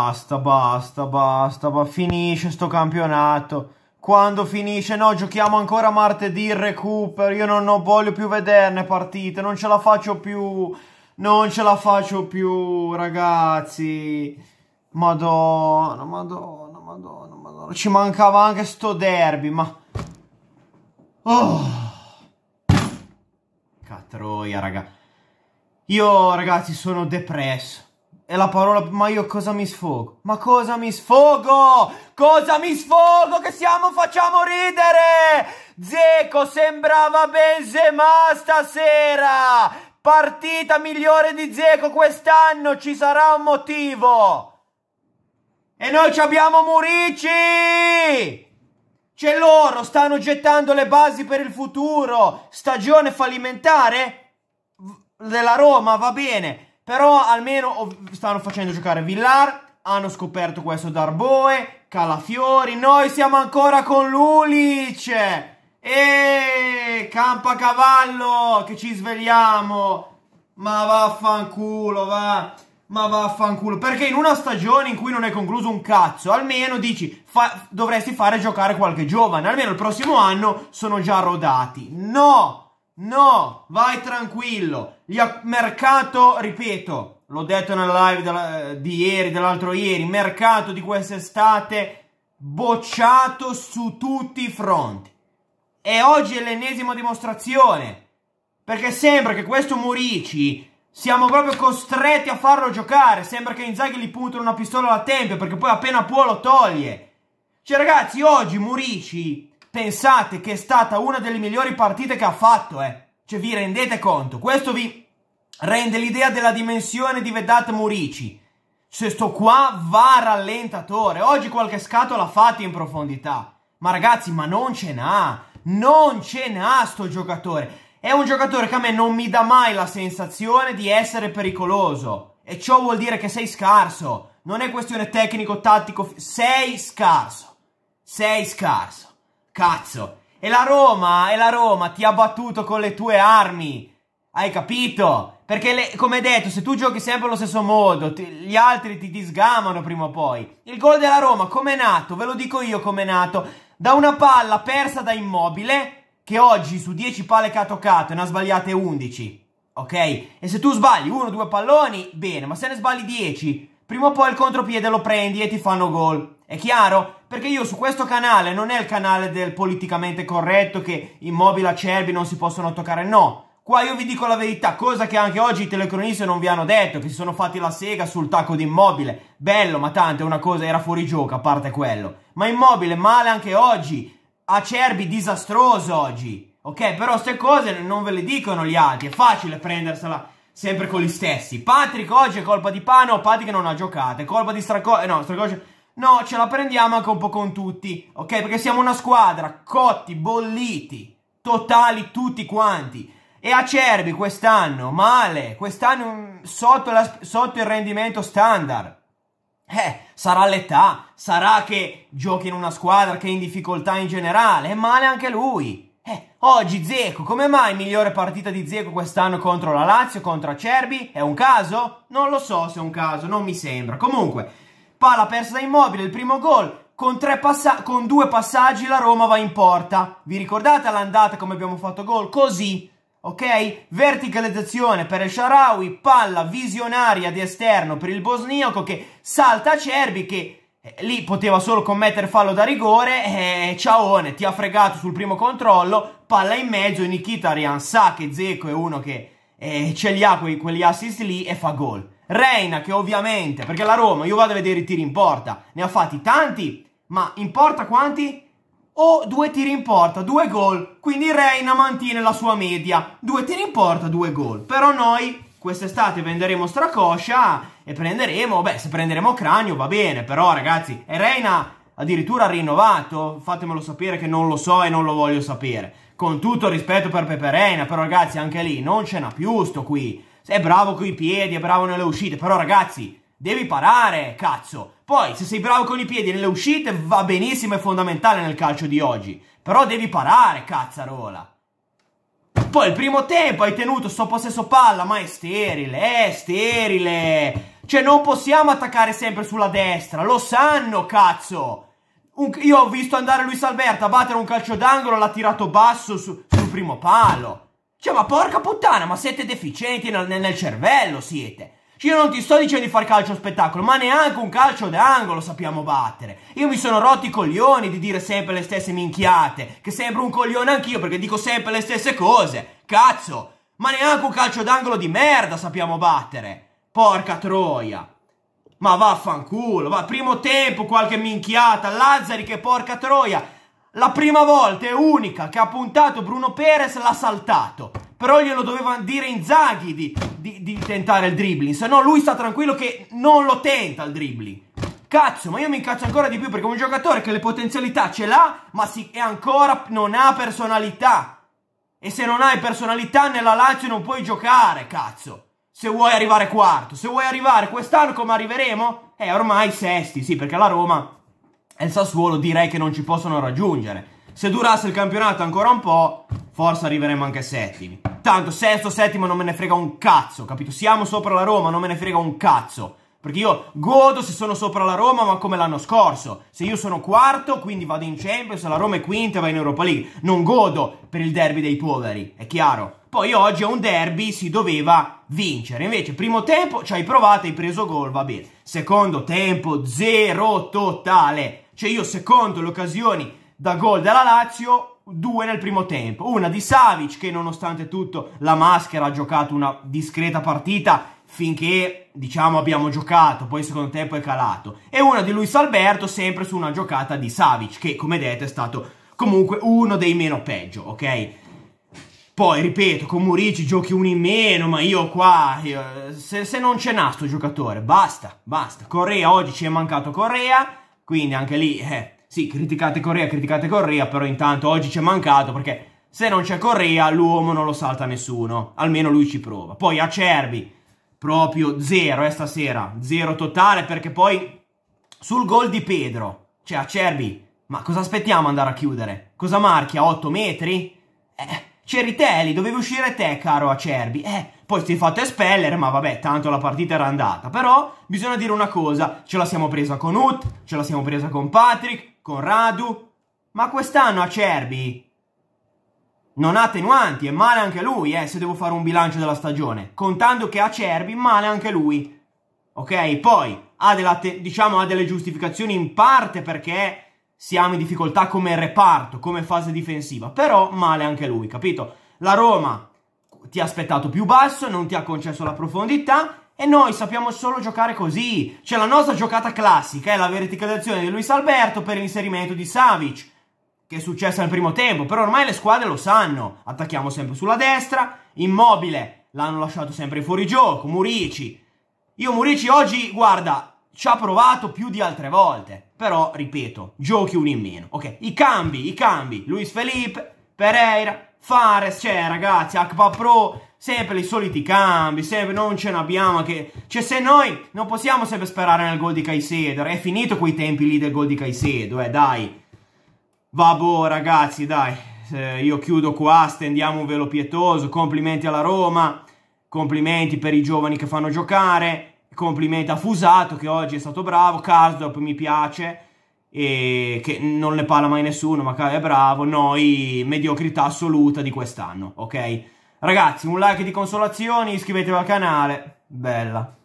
Basta, basta, basta, ba, finisce sto campionato. Quando finisce? No, giochiamo ancora martedì il recupero. Io non, non voglio più vederne partite, non ce la faccio più. Non ce la faccio più, ragazzi. Madonna, madonna, madonna, madonna. Ci mancava anche sto derby, ma... Oh! Catroia, raga. Io, ragazzi, sono depresso è la parola, ma io cosa mi sfogo? Ma cosa mi sfogo? Cosa mi sfogo che siamo, facciamo ridere! Zeco sembrava Benzema stasera! Partita migliore di Zeco quest'anno, ci sarà un motivo! E noi ci abbiamo Murici! C'è loro, stanno gettando le basi per il futuro! Stagione fallimentare? Della Roma, va bene! Però almeno stanno facendo giocare Villar, hanno scoperto questo Darboe, Calafiori, noi siamo ancora con Lulic! E Campacavallo che ci svegliamo! Ma vaffanculo, va! Ma vaffanculo, perché in una stagione in cui non è concluso un cazzo, almeno dici, fa dovresti fare giocare qualche giovane, almeno il prossimo anno sono già rodati. No! No, vai tranquillo. Il mercato, ripeto, l'ho detto nella live eh, di ieri, dell'altro ieri, mercato di quest'estate bocciato su tutti i fronti. E oggi è l'ennesima dimostrazione. Perché sembra che questo Murici siamo proprio costretti a farlo giocare. Sembra che Inzaghi gli puntano una pistola alla tempia perché poi appena può lo toglie. Cioè ragazzi, oggi Murici Pensate che è stata una delle migliori partite che ha fatto, eh. Cioè, vi rendete conto? Questo vi rende l'idea della dimensione di Vedat Murici. Se sto qua va rallentatore. Oggi qualche scatola fatta in profondità. Ma ragazzi, ma non ce n'ha. Non ce n'ha sto giocatore. È un giocatore che a me non mi dà mai la sensazione di essere pericoloso. E ciò vuol dire che sei scarso. Non è questione tecnico-tattico. Sei scarso. Sei scarso. Cazzo. E la Roma, e la Roma ti ha battuto con le tue armi. Hai capito? Perché, le, come detto, se tu giochi sempre allo stesso modo, ti, gli altri ti disgamano prima o poi. Il gol della Roma, com'è nato? Ve lo dico io com'è nato. Da una palla persa da Immobile, che oggi su 10 palle che ha toccato ne ha sbagliate 11. Ok? E se tu sbagli uno o due palloni, bene, ma se ne sbagli 10, prima o poi il contropiede lo prendi e ti fanno gol. È chiaro? Perché io su questo canale non è il canale del politicamente corretto che immobili acerbi non si possono toccare, no. Qua io vi dico la verità, cosa che anche oggi i telecronisti non vi hanno detto, che si sono fatti la sega sul tacco di Immobile. Bello, ma tanto è una cosa, era fuori gioco, a parte quello. Ma Immobile male anche oggi, acerbi disastroso oggi. Ok, però queste cose non ve le dicono gli altri, è facile prendersela sempre con gli stessi. Patrick oggi è colpa di Pano, Patrick non ha giocato, è colpa di Stracoce, eh, no, Stracoce No, ce la prendiamo anche un po' con tutti, ok? Perché siamo una squadra, cotti, bolliti, totali tutti quanti. E Acerbi quest'anno, male, quest'anno sotto, sotto il rendimento standard. Eh, sarà l'età, sarà che giochi in una squadra che è in difficoltà in generale, è male anche lui. Eh, oggi Zeco, come mai migliore partita di Zeco quest'anno contro la Lazio, contro Acerbi? È un caso? Non lo so se è un caso, non mi sembra. Comunque, palla persa da Immobile, il primo gol, con, con, due passaggi la Roma va in porta. Vi ricordate l'andata come abbiamo fatto gol? Così, ok? Verticalizzazione per El Sharawi, palla visionaria di esterno per il bosniaco che salta Cerbi che eh, lì poteva solo commettere fallo da rigore e eh, eh, Ciaone ti ha fregato sul primo controllo, palla in mezzo, Nikita Rian sa che Zeco è uno che eh, ce li ha quei, quegli assist lì e fa gol. Reina che ovviamente, perché la Roma, io vado a vedere i tiri in porta, ne ha fatti tanti, ma in porta quanti? O due tiri in porta, due gol, quindi Reina mantiene la sua media, due tiri in porta, due gol. Però noi quest'estate venderemo Stracoscia e prenderemo, beh se prenderemo Cranio va bene, però ragazzi, e Reina addirittura rinnovato, fatemelo sapere che non lo so e non lo voglio sapere con tutto rispetto per Peperena, però ragazzi anche lì non ce n'ha più sto qui. Sei bravo coi piedi, è bravo nelle uscite, però ragazzi devi parare, cazzo. Poi se sei bravo con i piedi nelle uscite va benissimo, è fondamentale nel calcio di oggi. Però devi parare, cazzarola. Poi il primo tempo hai tenuto sto possesso palla, ma è sterile, è sterile. Cioè non possiamo attaccare sempre sulla destra, lo sanno, cazzo. Un, io ho visto andare Luis Alberto a battere un calcio d'angolo, l'ha tirato basso su, sul primo palo. Cioè, ma porca puttana, ma siete deficienti nel, nel cervello, siete. Cioè, io non ti sto dicendo di fare calcio spettacolo, ma neanche un calcio d'angolo sappiamo battere. Io mi sono rotti i coglioni di dire sempre le stesse minchiate, che sembro un coglione anch'io perché dico sempre le stesse cose. Cazzo, ma neanche un calcio d'angolo di merda sappiamo battere. Porca troia. Ma vaffanculo, va, primo tempo qualche minchiata, Lazzari che porca troia, la prima volta è unica che ha puntato Bruno Perez l'ha saltato, però glielo doveva dire Inzaghi di, di, di tentare il dribbling, se no lui sta tranquillo che non lo tenta il dribbling. Cazzo, ma io mi incazzo ancora di più perché è un giocatore che le potenzialità ce l'ha, ma si, e ancora non ha personalità. E se non hai personalità nella Lazio non puoi giocare, cazzo se vuoi arrivare quarto, se vuoi arrivare quest'anno come arriveremo? Eh, ormai sesti, sì, perché la Roma e il Sassuolo direi che non ci possono raggiungere. Se durasse il campionato ancora un po', forse arriveremo anche settimi. Tanto sesto, settimo non me ne frega un cazzo, capito? Siamo sopra la Roma, non me ne frega un cazzo. Perché io godo se sono sopra la Roma, ma come l'anno scorso. Se io sono quarto, quindi vado in Champions, la Roma è quinta e va in Europa League. Non godo per il derby dei poveri, è chiaro? poi oggi è un derby si doveva vincere. Invece, primo tempo ci hai provato, hai preso gol, va bene. Secondo tempo, zero totale. Cioè io secondo le occasioni da gol della Lazio, due nel primo tempo. Una di Savic che nonostante tutto la maschera ha giocato una discreta partita finché diciamo abbiamo giocato, poi il secondo tempo è calato. E una di Luis Alberto sempre su una giocata di Savic che come detto è stato comunque uno dei meno peggio, ok? Poi, ripeto, con Murici giochi uno in meno, ma io qua... Io, se, se, non c'è nasto giocatore, basta, basta. Correa, oggi ci è mancato Correa, quindi anche lì, eh, sì, criticate Correa, criticate Correa, però intanto oggi ci è mancato perché se non c'è Correa l'uomo non lo salta nessuno, almeno lui ci prova. Poi Acerbi, proprio zero, eh, stasera, zero totale, perché poi sul gol di Pedro, cioè Acerbi, ma cosa aspettiamo andare a chiudere? Cosa marchia, 8 metri? Eh... Ceritelli, dovevi uscire te, caro Acerbi. Eh, poi ti hai fatto espellere, ma vabbè, tanto la partita era andata. Però bisogna dire una cosa, ce la siamo presa con Ut, ce la siamo presa con Patrick, con Radu. Ma quest'anno Acerbi non ha attenuanti, è male anche lui, eh, se devo fare un bilancio della stagione. Contando che Acerbi male anche lui. Ok, poi ha della, diciamo, ha delle giustificazioni in parte perché siamo in difficoltà come reparto, come fase difensiva, però male anche lui, capito? La Roma ti ha aspettato più basso, non ti ha concesso la profondità e noi sappiamo solo giocare così. C'è la nostra giocata classica è la verticalizzazione di Luis Alberto per l'inserimento di Savic, che è successa nel primo tempo, però ormai le squadre lo sanno. Attacchiamo sempre sulla destra, Immobile l'hanno lasciato sempre fuori gioco, Murici. Io Murici oggi, guarda, ci ha provato più di altre volte però ripeto, giochi un in meno. Ok, i cambi, i cambi, Luis Felipe, Pereira, Fares, cioè ragazzi, HPA Pro, sempre i soliti cambi, sempre non ce n'abbiamo che... Cioè se noi non possiamo sempre sperare nel gol di Caicedo, è finito quei tempi lì del gol di Caicedo, eh, dai. Vabbò ragazzi, dai, eh, io chiudo qua, stendiamo un velo pietoso, complimenti alla Roma, complimenti per i giovani che fanno giocare Complimenti a Fusato che oggi è stato bravo, Karsdorp mi piace, e che non ne parla mai nessuno, ma è bravo, noi mediocrità assoluta di quest'anno, ok? Ragazzi, un like di consolazioni, iscrivetevi al canale, bella.